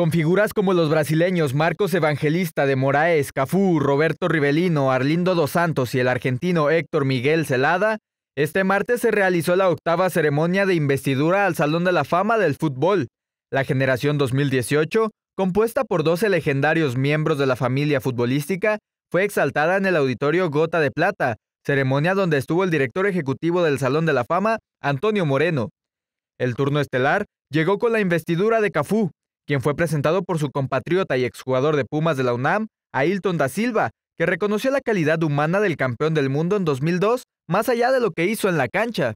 Con figuras como los brasileños Marcos Evangelista de Moraes, Cafú, Roberto Rivelino, Arlindo dos Santos y el argentino Héctor Miguel Celada, este martes se realizó la octava ceremonia de investidura al Salón de la Fama del Fútbol. La generación 2018, compuesta por 12 legendarios miembros de la familia futbolística, fue exaltada en el auditorio Gota de Plata, ceremonia donde estuvo el director ejecutivo del Salón de la Fama, Antonio Moreno. El turno estelar llegó con la investidura de Cafú, quien fue presentado por su compatriota y exjugador de Pumas de la UNAM, Ailton da Silva, que reconoció la calidad humana del campeón del mundo en 2002, más allá de lo que hizo en la cancha.